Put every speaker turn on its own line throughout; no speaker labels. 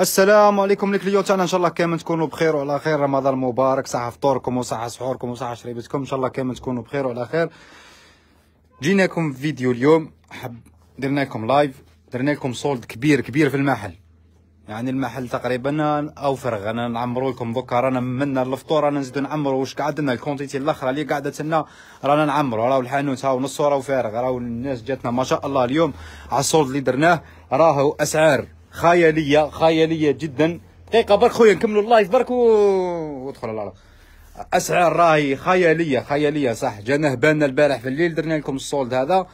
السلام عليكم لك اليوم تاعنا ان شاء الله كامل تكونوا بخير وعلى خير رمضان مبارك صحه فطوركم وصحه سحوركم وصحه شريبتكم ان شاء الله كامل تكونوا بخير وعلى خير جيناكم في فيديو اليوم حب درنا لكم لايف درنا لكم سولد كبير كبير في المحل يعني المحل تقريبا او فرغ انا نعمروا لكم دوكا رانا منا الفطور رانا نزيدو نعمروا واش قعدنا الكونتيتي الاخرى اللي قعدت لنا رانا نعمروا راهو الحانوت هاو نص راهو فارغ راهو الناس جاتنا ما شاء الله اليوم على السولد اللي درناه راهو اسعار خياليه خياليه جدا دقيقه طيب، برك خويا نكملوا اللايف برك وادخل على العرض اسعار راهي خياليه خياليه صح جانا هبالنا البارح في الليل درنا لكم السولد هذا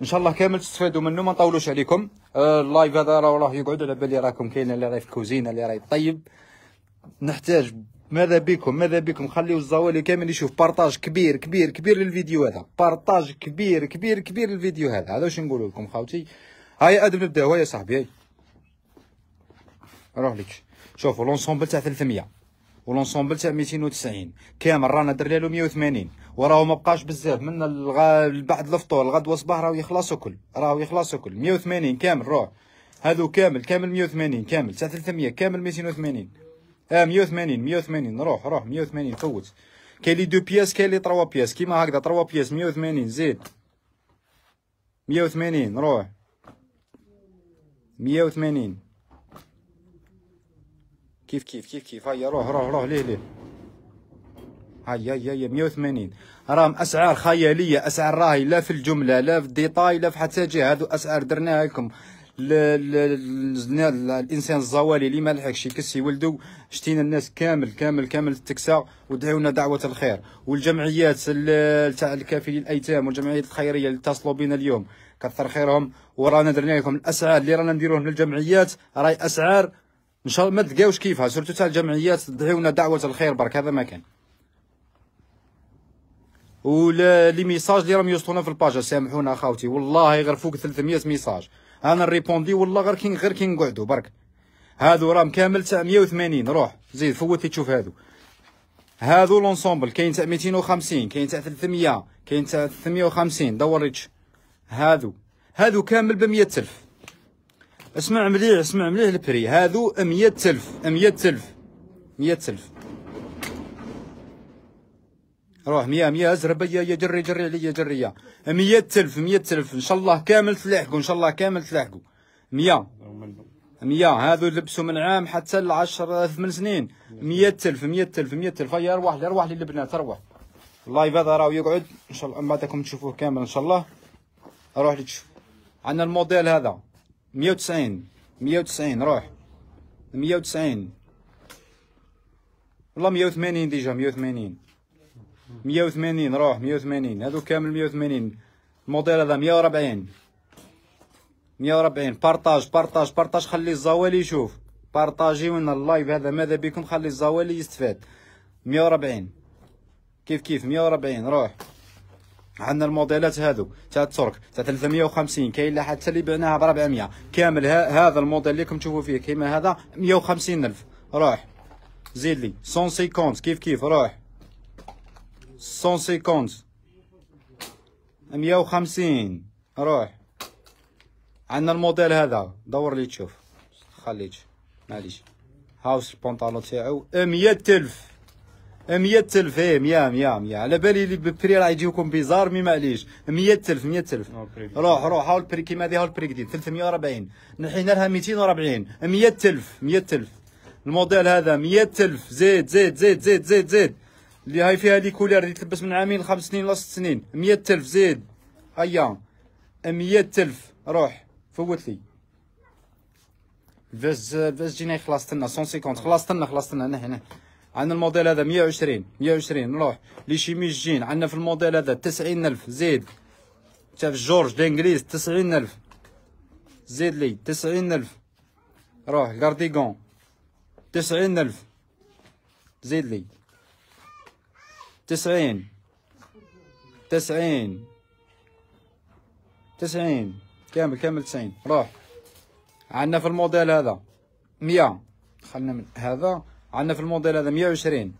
ان شاء الله كامل تستفادوا منه ما نطولوش عليكم آه، اللايف هذا راه يقعد على بالي راكم كاين اللي راهي في الكوزينه اللي راهي طيب نحتاج ماذا بكم ماذا بكم خليو الزوالي كامل يشوف بارطاج كبير كبير كبير للفيديو هذا بارطاج كبير كبير كبير للفيديو هذا هذا واش نقول لكم خاوتي هاي ادم نبداو يا صاحبي هاي. راه لك شوفوا لونسومبل تاع 300 ولونسومبل تاع 290 كامل رانا درنا له 180 وراه ما بقاش بزاف من الغ... بعد الفطور الغد والصباح راهو يخلص كل راهو يخلص كل 180 كامل روح هذو كامل كامل 180 كامل تاع 300 كامل 280 اه 180 180 روح روح 180 فوت كاين لي دو بياس كاين لي تروا بياس كيما هكذا تروا بياس 180 زيد 180 روح 180 كيف كيف كيف كيف هيا روح روح روح ليه ليه هيا هيا هيا 180 راهم اسعار خياليه اسعار راهي لا في الجمله لا في الديتاي لا في حتى جهه هذو اسعار درناها لكم الانسان الزوالي اللي ما لحقش يكسي ولده شتينا الناس كامل كامل كامل التكسا ودعونا دعوه الخير والجمعيات تاع الكافلين الايتام والجمعيات الخيريه اللي اتصلوا بنا اليوم كثر خيرهم ورانا درنا لكم الاسعار اللي رانا نديروهم للجمعيات راهي اسعار ان شاء الله ما تلقاوش كيفها سورتو تاع الجمعيات دعيونا دعوه الخير برك هذا ما كان ولا لي ميساج اللي راهم يوصلونا في الباج سامحونا اخاوتي والله غير فوق 300 ميساج انا نريبوندي والله غير كي غير كي نقعدوا برك هادو راهم كامل تاع 180 روح زيد فوتي تشوف هادو هادو لونسومبل كاين تاع 250 كاين تاع 300 كاين تاع 350 دور ريتش هادو هادو كامل ب 100000 اسمع مليح اسمع مليح البري هادو مية تلف مية تلف مية تلف روح مية مية ازرب يا يا جري جري عليا جري يا مية تلف مية تلف ان شاء الله كامل تلاحقو ان شاء الله كامل تلاحقو مية مية هادو لبسو من عام حتى العشر ثمن سنين مية تلف مية تلف مية تلف هيا ارواح ارواح البنات ارواح اللايف هذا راه يقعد ان شاء الله من بعدكم تشوفوه كامل ان شاء الله روح لي لتشوف عندنا الموديل هذا مية وتسعين مية وتسعين روح مية وتسعين والله مية وثمانين ديجا مية وثمانين مية وثمانين روح مية وثمانين هادو كامل مية وثمانين الموديل هذا مية وربعين مية وربعين بارطاج بارطاج بارطاج خلي الزوالي يشوف بارطاجيونا اللايف هذا ماذا بكم خلي الزوالي يستفاد مية وربعين كيف كيف مية وربعين روح عندنا الموديلات هادو تاع الترك تاع 350 كاين اللي حتى اللي بعناها ب 400 كامل ها هذا الموديل اللي راكم تشوفوا فيه كيما هذا 150 الف روح زيد لي 150 كيف كيف روح 150 150 روح عندنا الموديل هذا دور لي تشوف خليك معليش هاوس البنطالون تاعو 100 الف 100000 ايه 100 100 100 على بالي لي بري راه يجيكم بيزار مي معليش 100000 100000 روح روح هاو البري كيما هذه هاو البري جديد 340 نحينا لها 240 100000 100000 الموديل هذا 100000 زيد زيد زيد زيد زيد زيد اللي هاي فيها لي كولير اللي تلبس من عامين خمس سنين ولا ست سنين 100000 زيد هيا 100000 روح فوت لي الفاس الفاس جينا يخلص تنا 150 خلاص تنا خلاص تنا نحي نحي عندنا الموديل هذا 120 120 نروح لشيميش جين عندنا في الموديل هذا 90000 زيد شاف جورج دانجليز 90000 زيد لي 90000 روح تسعين 90000 زيد لي 90 90 90 كامل كامل 90 روح عندنا في الموديل هذا 100 خلينا من هذا عندنا في الموديل هذا 120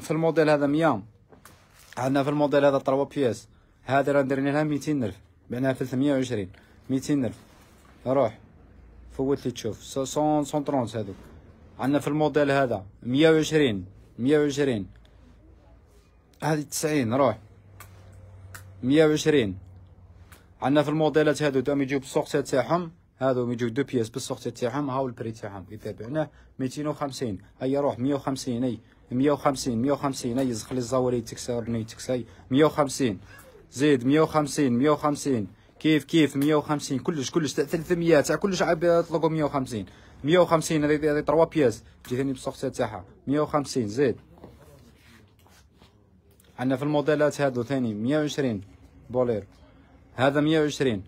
في الموديل هذا 100 عندنا في الموديل هذا 3 بياس هذه راه دايرين لها 200 200000 بعناها في 320 200 200000 روح فوت لي تشوف 130 هذوك عندنا في الموديل هذا 120 120 هذه 90 روح 120 عندنا في الموديلات هذو تاهم يجيو بالسوق تاعهم هادو ميجو دو بيس بالسوخت تاعهم هاو البري تاعهم اذا بعناه 250 اي يروح 150 اي 150 150 اي يزخ لي الزواري تكسرني تكساي 150 زيد 150 150 كيف كيف 150 كلش كلش تاع 300 تاع كلش عاب طلقوا 150 150 هذه هذه 3 بيس تجي ثاني تاعها 150 زيد عندنا في الموديلات هادو ثاني 120 بولير هذا 120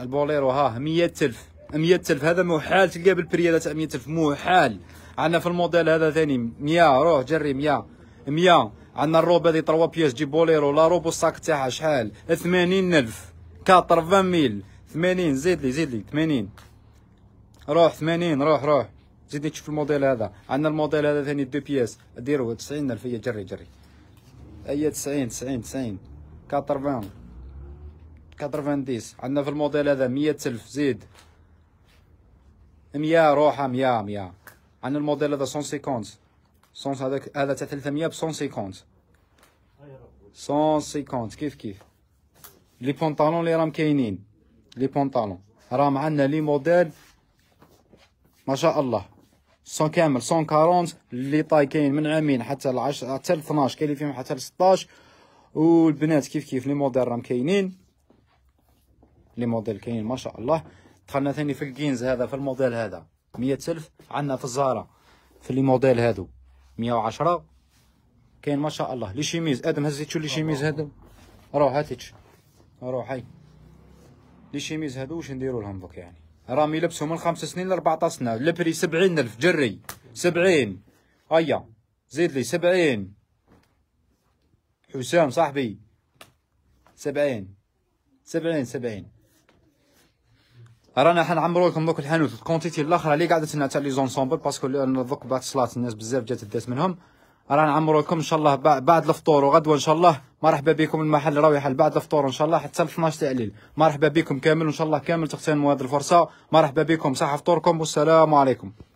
البوليرو ها 100000 100000 هذا محال تلقاه بالبريالات 100000 محال عندنا في الموديل هذا ثاني 100 روح جري 100 100 عندنا الروب هذه 3 بياس جي بوليرو لا روب والصاك تاعها شحال 80000 40000 80 زيد لي زيد لي 80 روح 80 روح روح زيدني تشوف الموديل هذا عندنا الموديل هذا ثاني 2 بياس ديرو 90000 هي جري جري اي 90 90 90 80 كاترفانديس عندنا في الموديل هذا مية ألف زيد مية روحة مية مية عندنا الموديل هذا سون سيكونت سون هذاك هذا تاع مية بسون سيكونت سون سيكونت كيف كيف لي بونطالون لي راهم كاينين لي بونطالون راهم عندنا لي موديل ما شاء الله سون كامل سون كارونت لي طاي كاين من عامين حتى العش حتى لثناش كاين لي فيهم حتى و والبنات كيف كيف لي موديل راهم كاينين لي موديل كاين ما شاء الله دخلنا ثاني في الكينز هذا في الموديل هذا مية ألف عندنا في الزهرة في لي موديل هادو مية وعشرة كاين ما شاء الله لي شيميز ادم هزيت تشوف لي شيميز هادو روح هاتيك روح هاي لي شيميز هادو واش نديرو لهم دوك يعني رامي لبسهم من خمس سنين لربعطا سنه لبري سبعين الف جري سبعين هيا زيد لي سبعين حسام صاحبي سبعين سبعين سبعين رانا حنعمرو لكم دوك الحانوت الكونتيتي الاخرى اللي قعدت تنعتا تاع لي زونسومبل باسكو دوك بعد الصلاه الناس بزاف جات دات منهم رانا نعمرو لكم ان شاء الله بعد الفطور وغدوه ان شاء الله مرحبا بكم المحل راوي بعد الفطور ان شاء الله حتى ل 12 تاع الليل مرحبا بكم كامل وان شاء الله كامل تغتنموا هذه الفرصه مرحبا بكم صحه فطوركم والسلام عليكم